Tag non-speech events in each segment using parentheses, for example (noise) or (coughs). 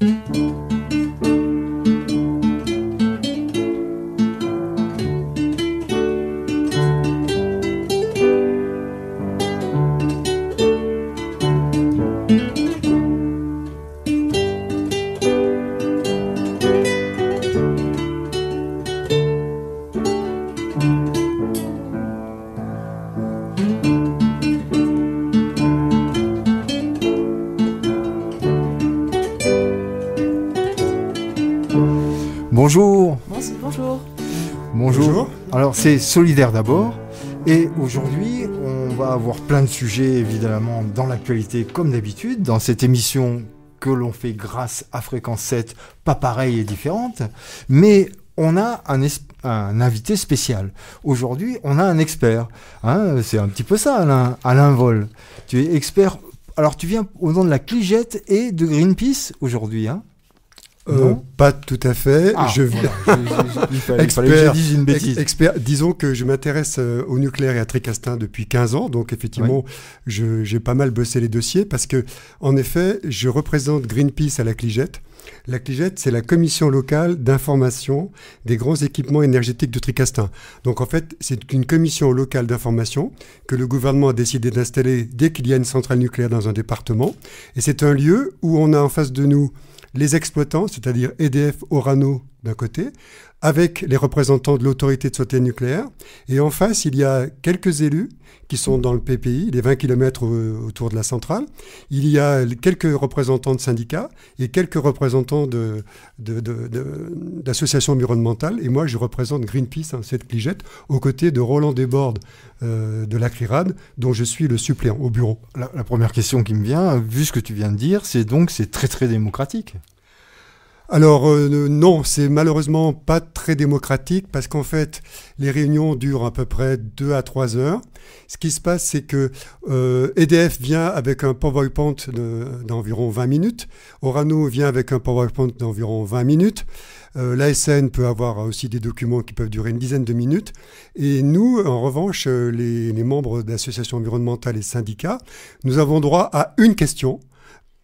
Música c'est solidaire d'abord. Et aujourd'hui, on va avoir plein de sujets évidemment dans l'actualité comme d'habitude, dans cette émission que l'on fait grâce à Fréquence 7, pas pareille et différente. Mais on a un, invité spécial. Aujourd'hui, on a un expert. Hein, c'est un petit peu ça, Alain, Alain Vol. Tu es expert. Alors, tu viens au nom de la Cligette et de Greenpeace aujourd'hui. Hein euh, non, Pas tout à fait. Ah, je... viens (laughs) expert, une bêtise. disons que je m'intéresse euh, au nucléaire et à Tricastin depuis 15 ans, donc effectivement, j'ai pas mal bossé les dossiers parce que, en effet, je représente Greenpeace à la Cligette. La Cligette, c'est la commission locale d'information des grands équipements énergétiques de Tricastin. Donc en fait, c'est une commission locale d'information que le gouvernement a décidé d'installer dès qu'il y a une centrale nucléaire dans un département. Et c'est un lieu où on a en face de nous les exploitants, c'est-à-dire EDF Orano d'un côté, avec les représentants de l'autorité de sûreté nucléaire. Et en face, il y a quelques élus qui sont dans le PPI, les 20 km autour de la centrale. Il y a quelques représentants de syndicats et quelques représentants d'associations environnementales. Et moi, je représente Greenpeace, hein, cette cligette, aux côtés de Roland Desbordes euh, de la dont je suis le suppléant au bureau. La, la première question qui me vient, vu ce que tu viens de dire, c'est donc c'est très très démocratique. Alors euh, non, c'est malheureusement pas très démocratique parce qu'en fait, les réunions durent à peu près 2 à 3 heures. Ce qui se passe, c'est que EDF euh, e vient avec un PowerPoint d'environ 20 minutes, Orano vient avec un PowerPoint d'environ 20 minutes, euh, l'ASN peut avoir aussi des documents qui peuvent durer une dizaine de minutes, et nous, en revanche, les, les membres d'associations environnementales et syndicats, nous avons droit à une question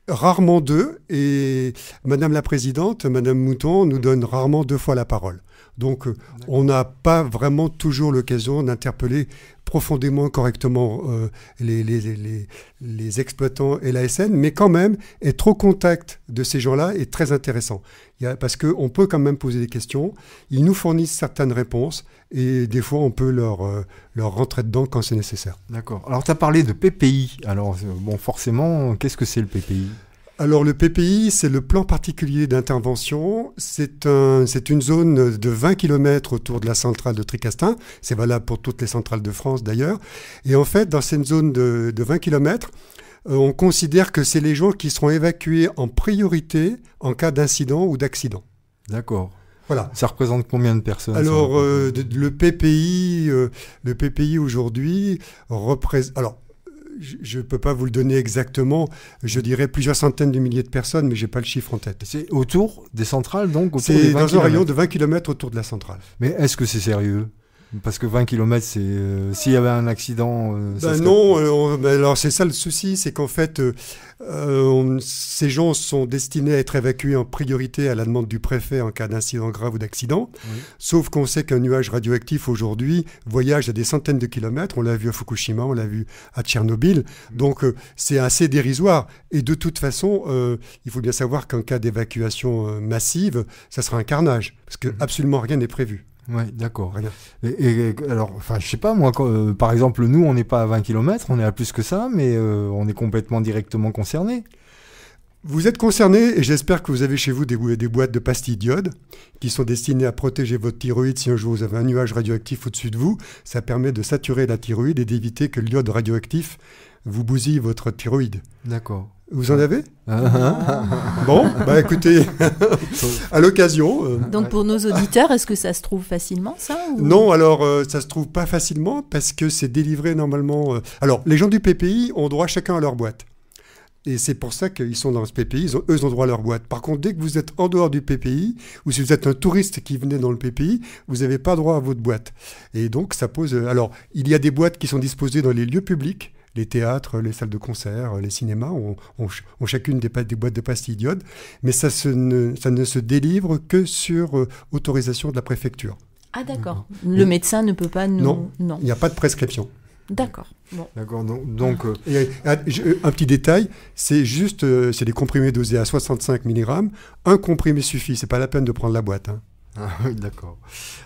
rarement deux, et Madame la Présidente, Madame Mouton, nous donne rarement deux fois la parole. Donc euh, on n'a pas vraiment toujours l'occasion d'interpeller profondément, correctement euh, les, exploitants et l'ASN, mais quand même être au contact de ces gens-là est très intéressant. parce qu'on peut quand même poser des questions, ils nous fournissent certaines réponses et des fois on peut leur, euh, rentrer dedans quand c'est nécessaire. D'accord. Alors tu as parlé de PPI. Alors bon, forcément, qu'est-ce que c'est le PPI alors le PPI, c'est le plan particulier d'intervention. C'est un, une zone de 20 km autour de la centrale de Tricastin. C'est valable pour toutes les centrales de France d'ailleurs. Et en fait, dans cette zone de, 20 km, euh, on considère que c'est les gens qui seront évacués en priorité en cas d'incident ou d'accident. D'accord. Voilà. Ça représente combien de personnes Alors, euh, le PPI, euh, le PPI aujourd'hui représente je ne peux pas vous le donner exactement, je dirais plusieurs centaines de milliers de personnes, mais je n'ai pas le chiffre en tête. C'est autour des centrales, donc C'est dans un rayon de 20 km autour de la centrale. Mais est-ce que c'est sérieux parce que 20 km, c'est euh, s'il y avait un accident. Euh, ben non, euh, ben alors c'est ça le souci, c'est qu'en fait, ces gens sont destinés à être évacués en priorité à la demande du préfet en cas d'incident grave ou d'accident. Sauf qu'on sait qu'un nuage radioactif aujourd'hui voyage à des centaines de kilomètres. On l'a vu à Fukushima, on l'a vu à Tchernobyl. Donc c'est assez dérisoire. Et de toute façon, il faut bien savoir qu'en cas d'évacuation massive, ça sera un carnage, parce que mhm. absolument rien n'est prévu. Oui, d'accord. Et, alors, enfin, je sais pas, moi, euh, par exemple, nous, on n'est pas à 20 km, on est à plus que ça, mais euh, on est complètement directement concerné. Vous êtes concerné et j'espère que vous avez chez vous des, des, boîtes de pastilles d'iode qui sont destinées à protéger votre thyroïde si un jour vous avez un nuage radioactif au-dessus de vous. Ça permet de saturer la thyroïde et d'éviter que l'iode radioactif vous bousille votre thyroïde. D'accord. Vous en avez ah, ah, ah. Bon, bah écoutez, (laughs) à l'occasion. Euh. Donc pour nos auditeurs, est-ce que ça se trouve facilement ça Non, alors ça euh, ça se trouve pas facilement parce que c'est délivré normalement. Euh. Alors les gens du PPI ont droit chacun à leur boîte. Et c'est pour ça qu'ils sont dans ce PPI, eux ont droit à leur boîte. Par contre, dès que vous êtes en dehors du PPI, ou si vous êtes un touriste qui venait dans le PPI, vous n'avez pas droit à votre boîte. Et donc ça pose... Alors, il y a des boîtes qui sont disposées dans les lieux publics, les théâtres, les salles de concert, les cinémas ont, chacune des, des, boîtes de pastilles d'iode. mais ça, ne, se délivre que sur euh, autorisation de la préfecture. Ah d'accord. Le médecin ne peut pas nous... Non, non. il n'y a pas de prescription. D'accord. D'accord. Donc, ah. euh, ah, euh, un petit détail, c'est juste, c'est des comprimés dosés à 65 mg. Un comprimé suffit, c'est pas la peine de prendre la boîte. Hein. Ah (laughs) oui, d'accord.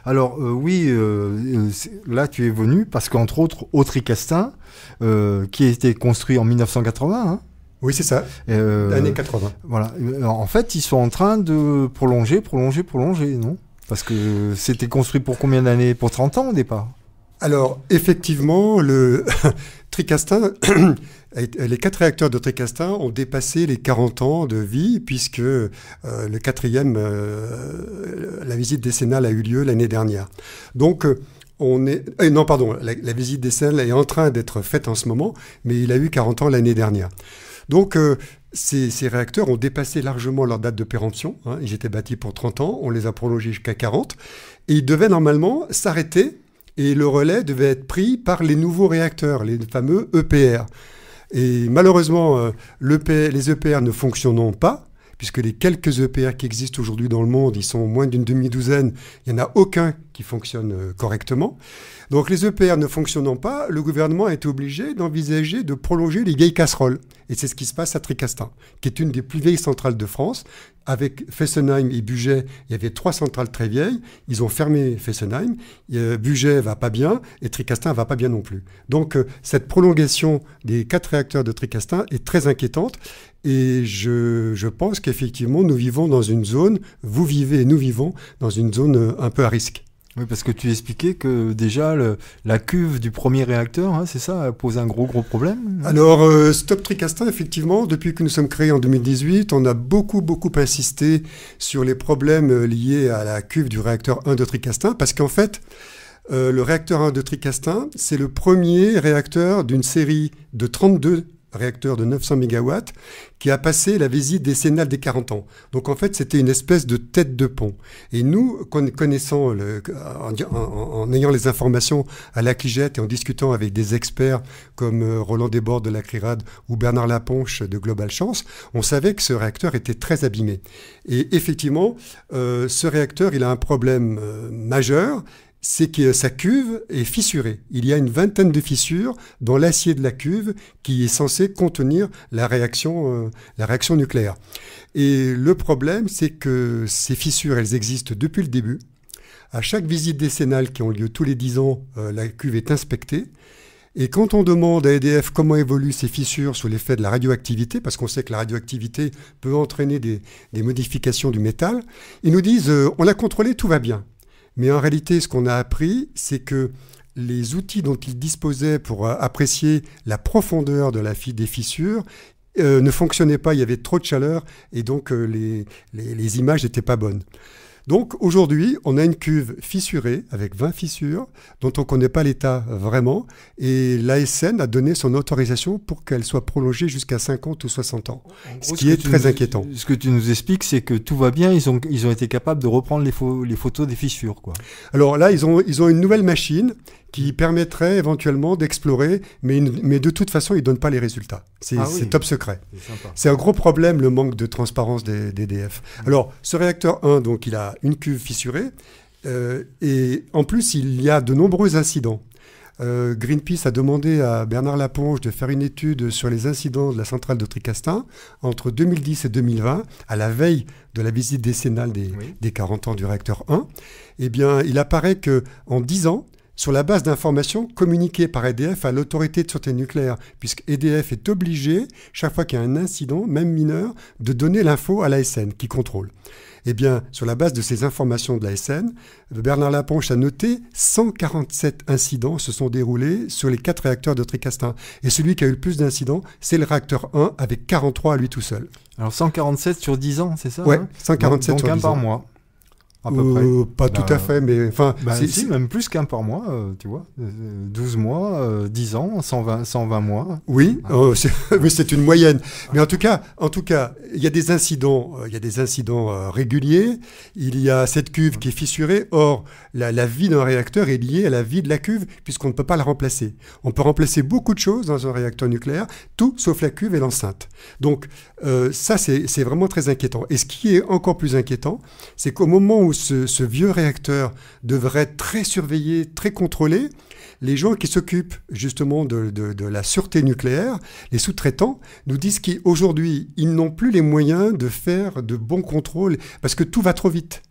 Alors euh, oui, euh, euh, là tu es venu parce qu'entre autres, Autricastin, qui a été construit en 1980. Hein, oui, c'est ça. L'année 80. Voilà. en fait, ils sont en train de prolonger, prolonger, prolonger, non Parce que c'était construit pour combien d'années Pour 30 ans au départ alors, effectivement, le (laughs) Tricastin, (coughs) les quatre réacteurs de Tricastin ont dépassé les 40 ans de vie, puisque euh, le quatrième, euh, la visite décennale a eu lieu l'année dernière. Donc, euh, on est, non, pardon, la, visite décennale est en train d'être faite en ce moment, mais il a eu 40 ans l'année dernière. Donc, ces, réacteurs ont dépassé largement leur date de péremption. Hein. ils étaient bâtis pour 30 ans, on les a prolongés jusqu'à 40, et ils devaient normalement s'arrêter et le relais devait être pris par les nouveaux réacteurs, les fameux EPR. Et malheureusement, euh, les EPR ne fonctionnant pas, puisque les quelques EPR qui existent aujourd'hui dans le monde, ils sont moins d'une demi-douzaine, il n'y en a aucun qui fonctionne euh, correctement. Donc les EPR ne fonctionnant pas, le gouvernement a été obligé d'envisager de prolonger les vieilles casseroles. Et c'est ce qui se passe à Tricastin, qui est une des plus vieilles centrales de France, avec Fessenheim et Buget, il y avait trois centrales très vieilles. Ils ont fermé Fessenheim. Euh, Bugey ne va pas bien et Tricastin va pas bien non plus. Donc euh, cette prolongation des quatre réacteurs de Tricastin est très inquiétante. Et je, je pense qu'effectivement, nous vivons dans une zone, vous vivez et nous vivons dans une zone euh, un peu à risque. Oui, parce que tu expliquais que déjà la cuve du premier réacteur, hein, c'est ça, pose un gros gros problème. Alors euh, Stop Tricastin, effectivement, depuis que nous sommes créés en 2018, on a beaucoup beaucoup insisté sur les problèmes euh, liés à la cuve du réacteur 1 de Tricastin, parce qu'en fait, euh, le réacteur 1 de Tricastin, c'est le premier réacteur d'une série de 32 réacteur de 900 MW qui a passé la visite décennale des 40 ans. Donc en fait, c'était une espèce de tête de pont. Et nous, connaissant, en, ayant les informations à la Cligette et en discutant avec des experts comme euh, Roland Desbordes de la Crirade ou Bernard Laponche de Global Chance, on savait que ce réacteur était très abîmé. Et effectivement, euh, ce réacteur, il a un problème euh, majeur c'est que sa cuve est fissurée. Il y a une vingtaine de fissures dans l'acier de la cuve qui est censé contenir euh, la réaction, nucléaire. Et le problème, c'est que ces fissures, elles existent depuis le début. À chaque visite décennale qui ont lieu tous les dix ans, euh, la cuve est inspectée. Et quand on demande à EDF comment évoluent ces fissures sous l'effet de la radioactivité, parce qu'on sait que la radioactivité peut entraîner des, modifications du métal, ils nous disent euh, on l'a contrôlé, tout va bien. Mais en réalité, ce qu'on a appris, c'est que les outils dont ils disposaient pour euh, apprécier la profondeur de la fille des fissures euh, ne fonctionnaient pas, il y avait trop de chaleur et donc euh, les images n'étaient pas bonnes. Donc aujourd'hui, on a une cuve fissurée avec 20 fissures dont on ne connaît pas l'état vraiment et l'ASN a donné son autorisation pour qu'elle soit prolongée jusqu'à 50 ou 60 ans, ce qui est très inquiétant. Ce que tu nous expliques, c'est que tout va bien, ils ont, ils ont été capables de reprendre les, les photos des fissures. Quoi. Alors là, ils ont, ils ont une nouvelle machine qui permettrait éventuellement d'explorer, mais, mais, de toute façon, ils ne donnent pas les résultats. C'est ah top secret. C'est un gros problème, le manque de transparence des, DDF. DF. Mmh. Alors, ce réacteur 1, donc, il a une cuve fissurée, euh, et en plus, il y a de nombreux incidents. Euh, Greenpeace a demandé à Bernard Laponge de faire une étude sur les incidents de la centrale de Tricastin entre 2010 et 2020, à la veille de la visite décennale des, 40 ans du réacteur 1. Eh bien, il apparaît que en 10 ans, sur la base d'informations communiquées par EDF à l'autorité de sûreté nucléaire, puisque EDF est obligé, chaque fois qu'il y a un incident, même mineur, de donner l'info à la SN qui contrôle. Eh bien, sur la base de ces informations de l'ASN, Bernard Laponche a noté 147 incidents se sont déroulés sur les quatre réacteurs de Tricastin. Et celui qui a eu le plus d'incidents, c'est le réacteur 1 avec 43 à lui tout seul. Alors 147 sur 10 ans, c'est ça Oui, 147 hein sur 10 un par mois. Euh, pas bah, tout à fait, mais enfin. Bah, même plus qu'un par mois, euh, tu vois. 12 euh, mois, 10 ans, 120, 120 mois. Oui, mais ah. oh, (laughs) c'est une moyenne. Mais en tout cas, en tout cas, il y a des incidents, il y a des incidents réguliers. Il y a cette cuve qui est fissurée. Or, la, la vie d'un réacteur est liée à la vie de la cuve, puisqu'on ne peut pas la remplacer. On peut remplacer beaucoup de choses dans un réacteur nucléaire, tout sauf la cuve et l'enceinte. Donc, ça, c'est vraiment très inquiétant. Et ce qui est encore plus inquiétant, c'est qu'au moment où ce, vieux réacteur devrait être très surveillé, très contrôlé, les gens qui s'occupent justement de, la sûreté nucléaire, les sous-traitants, nous disent qu'aujourd'hui, ils n'ont plus les moyens de faire de bons contrôles parce que tout va trop vite.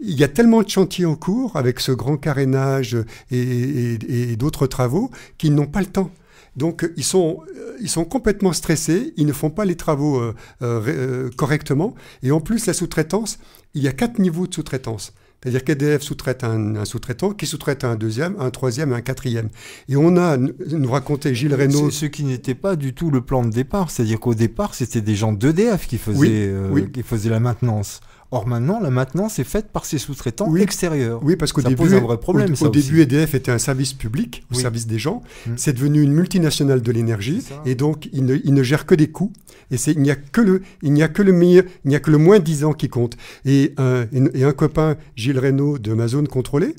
Il y a tellement de chantiers en cours avec ce grand carénage et d'autres travaux qu'ils n'ont pas le temps. Donc euh, euh, ils sont, complètement stressés, ils ne font pas les travaux euh, correctement. Et en plus, la sous-traitance, il y a quatre niveaux de sous-traitance. C'est-à-dire qu'EDF sous-traite un, sous-traitant, qui sous-traite un deuxième, un troisième, un quatrième. Et on a, nous racontait Gilles Reynaud... Ce qui n'était pas du tout le plan de départ. C'est-à-dire qu'au départ, c'était des gens d'EDF qui, faisaient, qui faisaient la maintenance. Or maintenant, la maintenance est faite par ces sous-traitants extérieurs. Oui, parce qu'au début, un vrai problème, au, EDF était un service public, au service des gens. Hum. C'est devenu une multinationale de l'énergie, et donc il ne, gère que des coûts. Et il n'y a que le, il n'y a que le il n'y a que le moins qui compte. Et, un copain, Gilles Reynaud de ma zone contrôlée,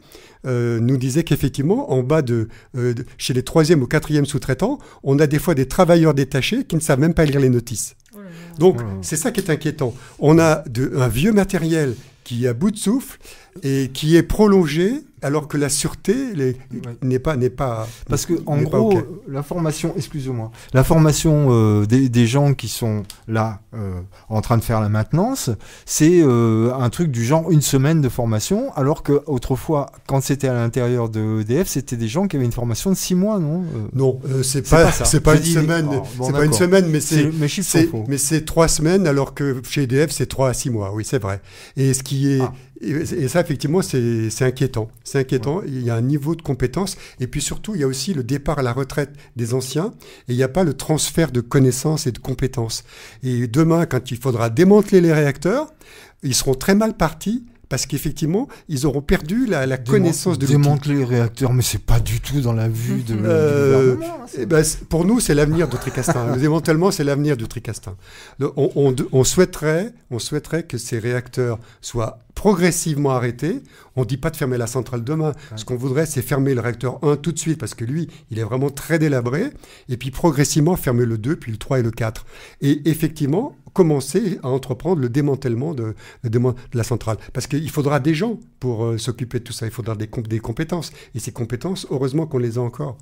euh, nous disait qu'effectivement, en bas euh, de, chez les troisième ou quatrième sous-traitants, on a des fois des travailleurs détachés qui ne savent même pas lire les notices. Donc oh c'est ça qui est inquiétant. On a un vieux matériel qui a bout de souffle et qui est prolongé alors que la sûreté n'est pas n'est pas parce que en gros la formation excusez la formation euh, des, gens qui sont là euh, en train de faire la maintenance c'est euh, un truc du genre une semaine de formation alors que autrefois quand c'était à l'intérieur de EDF c'était des gens qui avaient une formation de six mois non non c'est pas, pas oh, c'est pas une semaine c'est pas une semaine mais c'est mais trois semaines alors que chez EDF c'est trois à six mois oui c'est vrai et ce qui est ah. Et, ça, effectivement, c'est inquiétant. C'est inquiétant. Il y a un niveau de compétence. Et puis surtout, il y a aussi le départ à la retraite des anciens. Et il n'y a pas le transfert de connaissances et de compétences. Et demain, quand il faudra démanteler les réacteurs, ils seront très mal partis parce qu'effectivement, ils auront perdu la, la connaissance de Démanteler les réacteurs, mais c'est pas du tout dans la vue de. Mm-hmm. Euh, hein, eh ben, pour nous, c'est l'avenir de Tricastin. (laughs) le c'est l'avenir de Tricastin. On, souhaiterait, on souhaiterait que ces réacteurs soient progressivement arrêtés. On ne dit pas de fermer la centrale demain. Ce qu'on voudrait, c'est fermer le réacteur 1 tout de suite, parce que lui, il est vraiment très délabré. Et puis progressivement, fermer le 2, puis le 3 et le 4. Et effectivement, commencer à entreprendre le démantèlement de, la centrale. Parce qu'il faudra des gens pour euh, s'occuper de tout ça, il faudra des compétences. Et ces compétences, heureusement qu'on les a encore.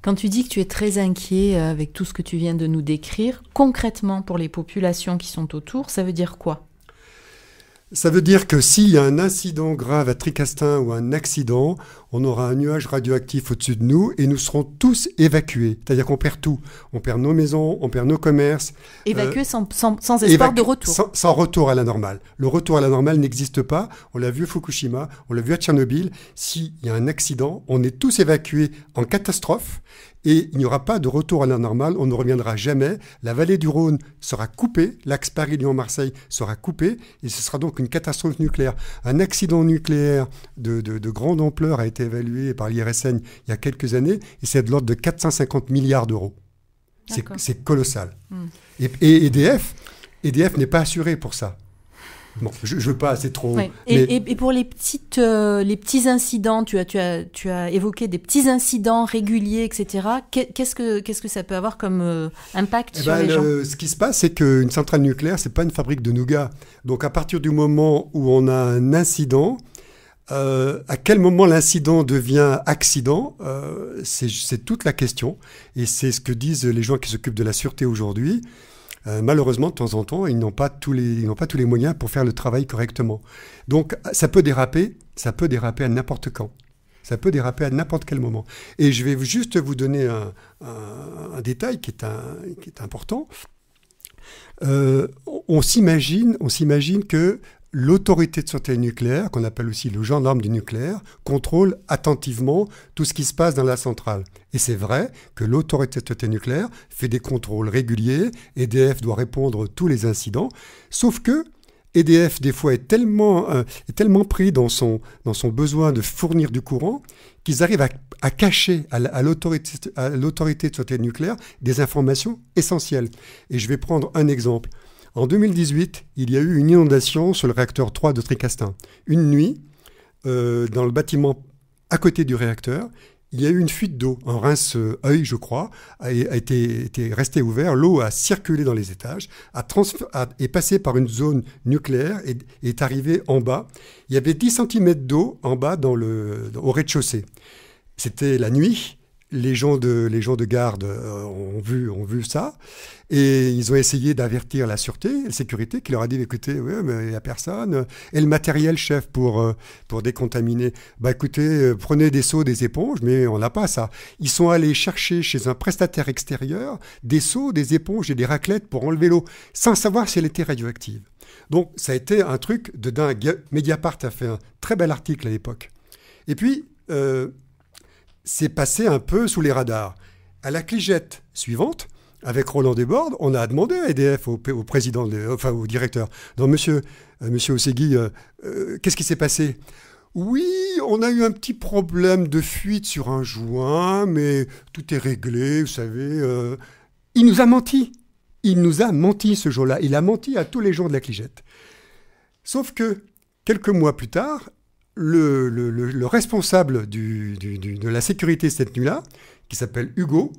Quand tu dis que tu es très inquiet euh, avec tout ce que tu viens de nous décrire, concrètement pour les populations qui sont autour, ça veut dire quoi ça veut dire que s'il y a un incident grave à Tricastin ou un accident, on aura un nuage radioactif au-dessus de nous et nous serons tous évacués. C'est-à-dire qu'on perd tout. On perd nos maisons, on perd nos commerces. Euh, évacués sans, espoir de retour. Sans, retour à la normale. Le retour à la normale n'existe pas. On l'a vu à Fukushima, on l'a vu à Tchernobyl. S'il y a un accident, on est tous évacués en catastrophe et il n'y aura pas de retour à la normale, on ne reviendra jamais. La vallée du Rhône sera coupée, l'axe Paris-Lyon-Marseille sera coupé, et ce sera donc une catastrophe nucléaire. Un accident nucléaire de grande ampleur a été évalué par l'IRSN il y a quelques années, et c'est de l'ordre de 450 milliards d'euros. C'est colossal. Hmm. Et, EDF, e EDF n'est pas assuré pour ça. Bon, je, ne veux pas, c'est trop. Et, pour les petites, euh, les petits incidents, tu as, tu as, tu as évoqué des petits incidents réguliers, etc. Qu'est-ce que, qu'est-ce que ça peut avoir comme euh, impact eh sur ben, les gens Ce qui se passe, c'est qu'une centrale nucléaire, c'est pas une fabrique de nougat. Donc, à partir du moment où on a un incident, euh, à quel moment l'incident devient accident euh, C'est toute la question. Et c'est ce que disent les gens qui s'occupent de la sûreté aujourd'hui. Euh, malheureusement, de temps en temps, ils n'ont pas, tous les, ils pas tous les moyens pour faire le travail correctement. Donc, ça peut déraper, ça peut déraper à n'importe quand. Ça peut déraper à n'importe quel moment. Et je vais juste vous donner un, un, un détail qui est, un, qui est important. Euh, on s'imagine, on s'imagine que l'autorité de sûreté nucléaire, qu'on appelle aussi le gendarme du nucléaire, contrôle attentivement tout ce qui se passe dans la centrale. Et c'est vrai que l'autorité de sûreté nucléaire fait des contrôles réguliers, EDF doit répondre à tous les incidents, sauf que EDF, des fois, est tellement, euh, est tellement pris dans son, dans son besoin de fournir du courant qu'ils arrivent à, à, cacher à l'autorité de sûreté nucléaire des informations essentielles. Et je vais prendre un exemple. En 2018, il y a eu une inondation sur le réacteur 3 de Tricastin. Une nuit, euh, dans le bâtiment à côté du réacteur, il y a eu une fuite d'eau. Un rince-œil, euh, je crois, a, été, été resté ouvert. L'eau a circulé dans les étages, a est passée par une zone nucléaire et, est arrivée en bas. Il y avait 10 cm d'eau en bas dans le, au rez-de-chaussée. C'était la nuit les gens de, les gens de garde euh, ont, vu, ont vu ça et ils ont essayé d'avertir la sûreté, la sécurité, qui leur a dit bah, écoutez, mais il n'y a personne. Et le matériel, chef, pour, euh, pour décontaminer Bah écoutez, euh, prenez des seaux, des éponges, mais on n'a pas ça. Ils sont allés chercher chez un prestataire extérieur des seaux, des éponges et des raclettes pour enlever l'eau, sans savoir si elle était radioactive. Donc ça a été un truc de dingue. Mediapart a fait un très bel article à l'époque. Et puis s'est passé un peu sous les radars. À la cligette suivante, avec Roland Desbordes, on a demandé à EDF, au, président, de, enfin au directeur, dans monsieur, euh, monsieur Osegui, euh, euh, qu'est-ce qui s'est passé Oui, on a eu un petit problème de fuite sur un joint, mais tout est réglé, vous savez. Il nous a menti. Il nous a menti ce jour-là. Il a menti à tous les gens de la Cligette. Sauf que, quelques mois plus tard, le, responsable de la sécurité cette nuit-là, qui s'appelle Hugo,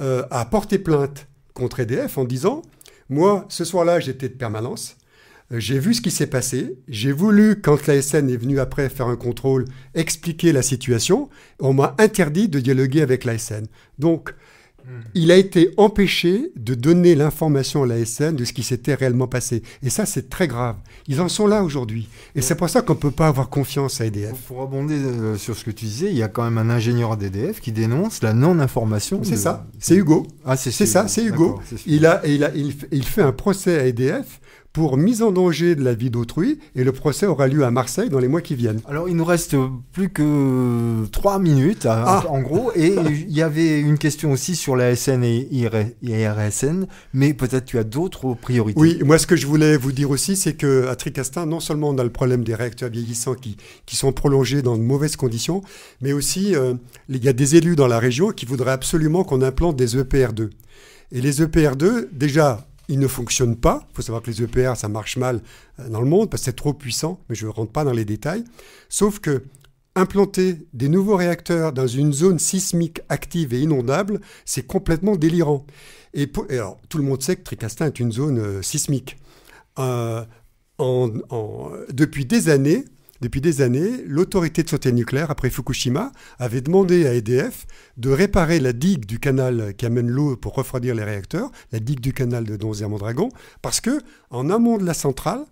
euh, a porté plainte contre EDF en disant Moi, ce soir-là, j'étais de permanence. Euh, j'ai vu ce qui s'est passé. J'ai voulu, quand la SN est venue après faire un contrôle, expliquer la situation. On m'a interdit de dialoguer avec la Donc, Mm. il a été empêché de donner l'information à la SN de ce qui s'était réellement passé. Et ça, c'est très grave. Ils en sont là aujourd'hui. Et c'est pour ça qu'on ne peut pas avoir confiance à EDF. Pour, abonder euh, sur ce que tu disais, il y a quand même un ingénieur d'EDF qui dénonce la non-information. C'est ça, c'est Hugo. Ah, c'est ça, c'est Hugo. il fait un procès à EDF pour mise en danger de la vie d'autrui et le procès aura lieu à Marseille dans les mois qui viennent. Alors il nous reste plus que trois minutes hein, ah. en gros et il y avait une question aussi sur la SN et IRSN mais peut-être tu as d'autres priorités. Oui, moi ce que je voulais vous dire aussi c'est que à Tricastin non seulement on a le problème des réacteurs vieillissants qui, qui sont prolongés dans de mauvaises conditions mais aussi euh, il y a des élus dans la région qui voudraient absolument qu'on implante des EPR2. Et les EPR2 déjà il ne fonctionne pas. Il faut savoir que les EPR, ça marche mal euh, dans le monde parce que c'est trop puissant, mais je ne rentre pas dans les détails. Sauf que implanter des nouveaux réacteurs dans une zone sismique active et inondable, c'est complètement délirant. Et, alors, tout le monde sait que Tricastin est une zone euh, sismique. Euh, depuis des années, depuis des années, l'autorité de sûreté nucléaire, après Fukushima, avait demandé à EDF de réparer la digue du canal qui amène l'eau pour refroidir les réacteurs, la digue du canal de donzère mondragon parce que, en amont de la centrale,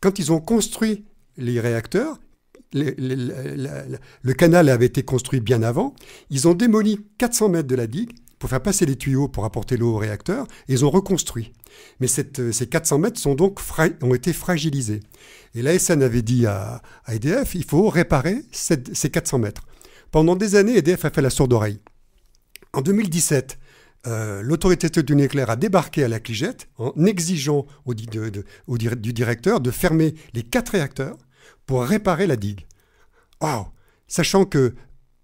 quand ils ont construit les réacteurs, le canal avait été construit bien avant. Ils ont démoli 400 mètres de la digue faut faire passer les tuyaux pour apporter l'eau au réacteur, et ils ont reconstruit. Mais euh, ces 400 mètres sont donc ont été fragilisés. Et l'ASN avait dit à, EDF, il faut réparer ces 400 mètres. Pendant des années, EDF a fait la sourde oreille. En 2017, euh, l'autorité du nucléaire a débarqué à la Cligette en exigeant au, du directeur de fermer les quatre réacteurs pour réparer la digue. Sachant que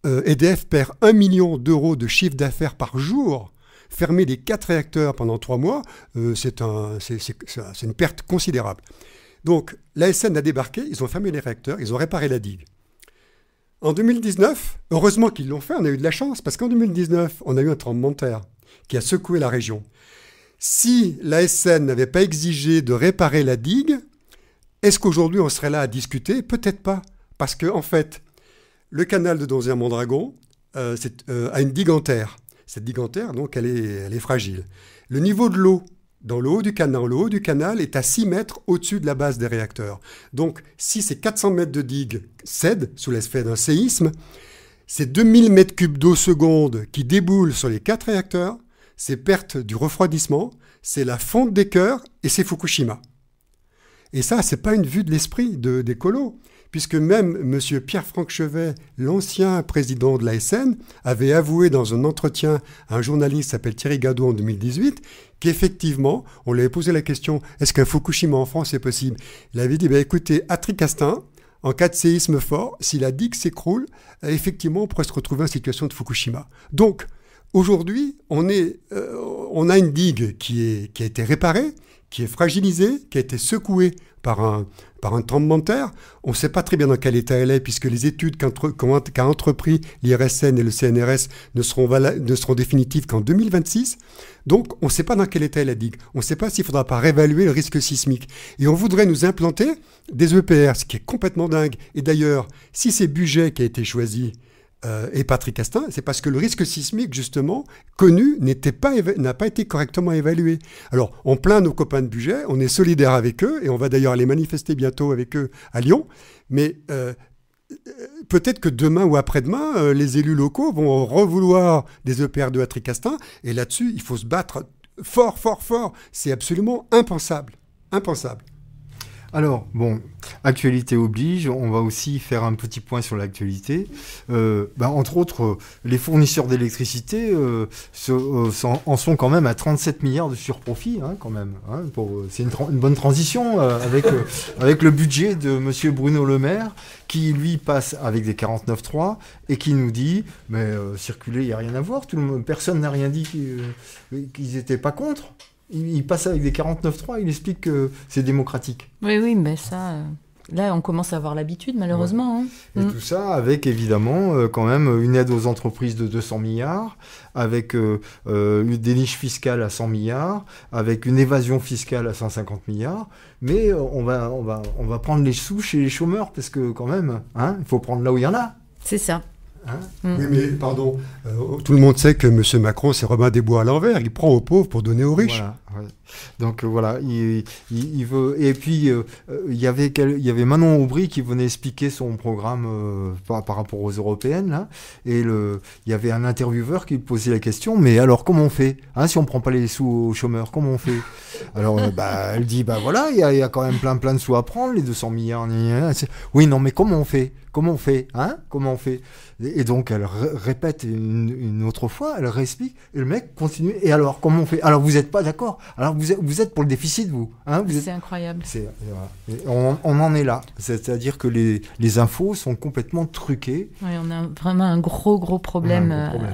EDF euh, e perd 1 million d'euros de chiffre d'affaires par jour. Fermer les quatre réacteurs pendant 3 mois, euh, c'est une perte considérable. Donc, l'ASN a débarqué, ils ont fermé les réacteurs, ils ont réparé la digue. En 2019, heureusement qu'ils l'ont fait, on a eu de la chance, parce qu'en 2019, on a eu un tremblement de terre qui a secoué la région. Si l'ASN n'avait pas exigé de réparer la digue, est-ce qu'aujourd'hui on serait là à discuter Peut-être pas, parce qu'en en fait, le canal de donzère mondragon euh, euh, a une digue en terre. Cette digue en terre, donc, elle est, fragile. Le niveau de l'eau dans le haut du canal, le haut du canal est à 6 mètres au-dessus de la base des réacteurs. Donc, si ces 400 mètres de digue cèdent sous l'effet d'un séisme, ces 2000 mètres cubes d'eau seconde qui déboulent sur les quatre réacteurs, ces pertes du refroidissement, c'est la fonte des cœurs et c'est Fukushima. Et ça, c'est pas une vue de l'esprit des colos puisque même M. Pierre-Franck Chevet, l'ancien président de la SN, avait avoué dans un entretien à un journaliste s'appelle Thierry Gadot en 2018 qu'effectivement, on lui avait posé la question est-ce qu'un Fukushima en France est possible Il avait dit ben, écoutez, à Tricastin, en cas de séisme fort, si la digue s'écroule, euh, effectivement, on pourrait se retrouver en situation de Fukushima. Donc, aujourd'hui, on, est, euh, on a une digue qui a été réparée, qui est fragilisé, qui a été secoué par un, par un tremblement de terre. On ne sait pas très bien dans quel état elle est, puisque les études qu'a entrepris l'IRSN et le CNRS ne seront, définitives qu'en 2026. Donc, on ne sait pas dans quel état est la digue. On ne sait pas s'il faudra pas réévaluer le risque sismique. Et on voudrait nous implanter des EPR, ce qui est complètement dingue. Et d'ailleurs, si c'est budget qui a été choisi, euh, et Patrick Astin, c'est parce que le risque sismique, justement, connu, n'était pas n'a pas été correctement évalué. Alors, on plaint nos copains de budget, on est solidaire avec eux, et on va d'ailleurs aller manifester bientôt avec eux à Lyon, mais euh, euh, peut-être que demain ou après-demain, les élus locaux vont revouloir des EPR de Patrick Castin, et là-dessus, il faut se battre fort, fort, fort. C'est absolument impensable. Impensable. Alors, bon, actualité oblige, on va aussi faire un petit point sur l'actualité. Euh, bah, entre autres, euh, les fournisseurs d'électricité euh, en sont quand même à 37 milliards de surprofit, hein, quand même. Hein, c'est une, bonne transition avec, avec le budget de Monsieur Bruno Le Maire, qui lui passe avec des 49.3 et qui nous dit Mais circuler, il n'y a rien à voir, tout le monde, personne n'a rien dit qu'ils n'étaient pas contre il passe avec des 49.3, il explique que c'est démocratique. Oui, oui, mais ça. Euh, là, on commence à avoir l'habitude, malheureusement. Hein. Et mm. tout ça avec, évidemment, euh, quand même une aide aux entreprises de 200 milliards, avec euh, une déniche fiscale à 100 milliards, avec une évasion fiscale à 150 milliards. Mais on, va, on, va, on va prendre les sous chez les chômeurs, parce que quand même, hein, il faut prendre là où il y en a. C'est ça. Hein mm. Oui, mais pardon, euh, tout le monde sait que M. Macron, c'est Robin des Bois à l'envers. Il prend aux pauvres pour donner aux riches. Donc euh, voilà, il, il, veut. Et puis euh, euh, il y avait il y avait Manon Aubry qui venait expliquer son programme par, rapport aux européennes là. Et le, il y avait un intervieweur qui posait la question. Mais alors comment on fait hein, si on prend pas les sous aux chômeurs Comment on fait Alors bah, elle dit bah voilà, il y, a, quand même plein plein de sous à prendre, les 200 milliards. Oui non mais comment on fait Comment on fait Hein Comment on fait et donc elle répète une, autre fois, elle réexplique, et le mec continue. Et alors, comment on fait Alors, vous n'êtes pas d'accord alors vous êtes, pour le déficit, vous. Hein, vous c'est incroyable. on, en est là. C'est-à-dire que les, les, infos sont complètement truquées. Oui, on a vraiment un gros, gros euh, problème,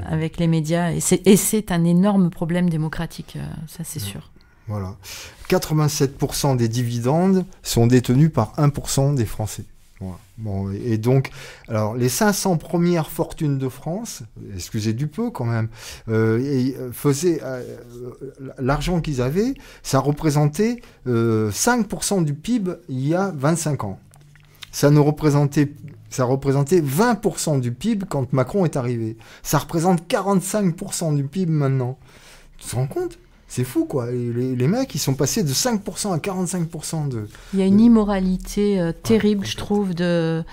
avec les médias. Et c'est, et c'est un énorme problème démocratique, euh, ça c'est sûr. Voilà. 87% des dividendes sont détenus par 1% des Français. Bon, et donc, alors les 500 premières fortunes de France, excusez du peu quand même, euh, euh, faisaient euh, l'argent qu'ils avaient, ça représentait 5% du PIB il y a 25 ans. Ça ne représentait ça représentait 20% du PIB quand Macron est arrivé. Ça représente 45% du PIB maintenant. Tu te rends compte c'est fou, quoi. Les, mecs, ils sont passés de 5% à 45% de. Il y a une immoralité euh, terrible, je trouve, de.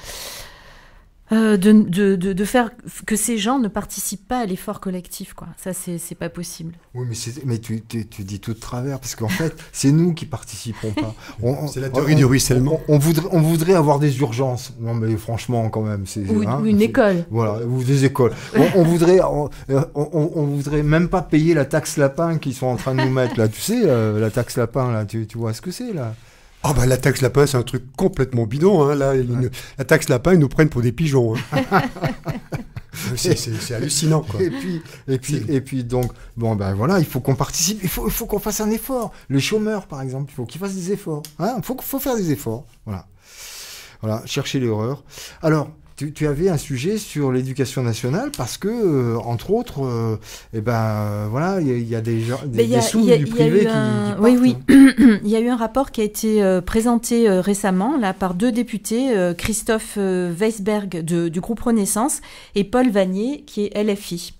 Euh, de, de, de, faire que ces gens ne participent pas à l'effort collectif. Quoi. Ça, c'est pas possible. Oui, mais, mais tu, tu, dis tout de travers, parce qu'en fait, (laughs) c'est nous qui participons pas. C'est la théorie du ruissellement. On, voudrait, avoir des urgences. Non, mais franchement, quand même. Ou, hein, une école. Voilà, ou des écoles. (laughs) on, voudrait, euh, on, voudrait même pas payer la taxe lapin qu'ils sont en train de nous mettre, là. Tu sais, euh, la, taxe lapin, là, tu vois ce que c'est, là ah bah la taxe lapin, c'est un truc complètement bidon. Hein, là, la taxe lapin, ils nous prennent pour des pigeons. Hein. (laughs) c'est hallucinant. Quoi. Et puis, et puis, et puis donc, bon ben voilà, il faut qu'on participe, il faut, qu'on fasse un effort. Le chômeur, par exemple, il faut qu'il fasse des efforts. Il hein faut, faut faire des efforts. Voilà. Voilà, chercher l'erreur. Alors, tu, avais un sujet sur l'éducation nationale parce que, euh, entre autres, euh, eh ben, voilà, il y, a des, des, sous du privé qui, Oui, oui. (clears throat) il y a eu un rapport qui a été euh, présenté récemment là, par deux députés, Christophe Weisberg du groupe Renaissance et Paul Vanier qui est LFI.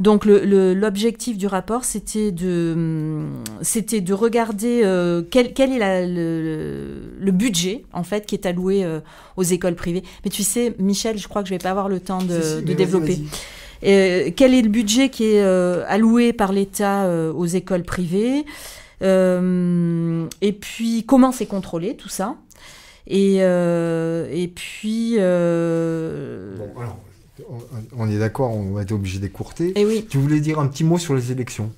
Donc le l'objectif du rapport, c'était de, hum, c'était de regarder euh, quel, quel, est le, budget en fait qui est alloué euh, aux écoles privées. Mais tu sais, Michel, je crois que je vais pas avoir le temps de, développer. Euh, quel est le budget qui est alloué par l'État aux écoles privées Et puis comment c'est contrôlé tout ça et, et puis... Bon, on est d'accord, on va être obligé d'écourter. Eh tu voulais dire un petit mot sur les élections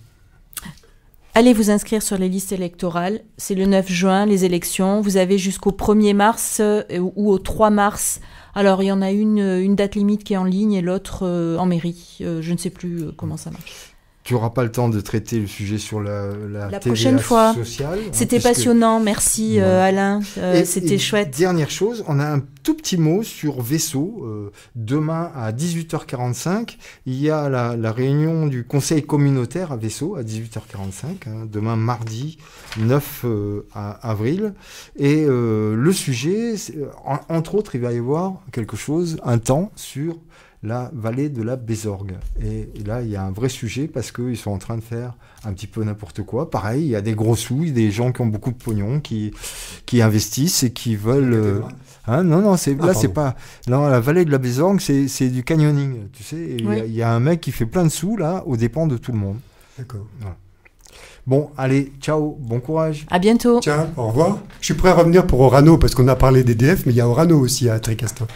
Allez vous inscrire sur les listes électorales. C'est le 9 juin, les élections. Vous avez jusqu'au 1er mars euh, ou au 3 mars. Alors, il y en a une, une date limite qui est en ligne et l'autre euh, en mairie. Euh, je ne sais plus comment ça marche tu n'auras pas le temps de traiter le sujet sur la, la, la prochaine fois. sociale. Hein, c'était passionnant, merci euh, Alain, euh, c'était chouette. Dernière chose, on a un tout petit mot sur Vaisseau. Euh, demain à 18h45, il y a la, réunion du conseil communautaire à Vaisseau à 18h45, hein, demain mardi 9 avril. Et le sujet, entre autres, il va y avoir quelque chose, un temps sur la vallée de la Bézorgue. Et, là, il y a un vrai sujet parce qu'ils sont en train de faire un petit peu n'importe quoi. Pareil, il y a des gros sous, des gens qui ont beaucoup de pognon, qui, qui investissent et qui veulent. Euh, hein, non, non, c'est, ah, là, c'est pas. Non, la vallée de la Bézorgue, c'est, c'est du canyoning. Tu sais, il y, a un mec qui fait plein de sous, là, aux dépens de tout le monde. D'accord. Bon, allez, ciao, bon courage. À bientôt. Ciao, au revoir. Je suis prêt à revenir pour Orano parce qu'on a parlé des DF, mais il y a Orano aussi à Tricastin.